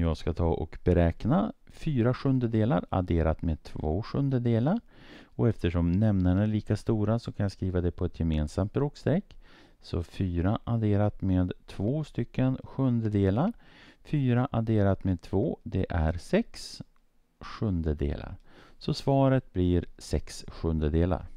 Jag ska ta och beräkna fyra sjundedelar adderat med två sjundedelar. Och eftersom nämnarna är lika stora så kan jag skriva det på ett gemensamt bråkstreck. Så 4 adderat med 2 stycken sjundedelar. 4 adderat med 2 det är 6 sjundedelar. Så svaret blir 6 sjundedelar.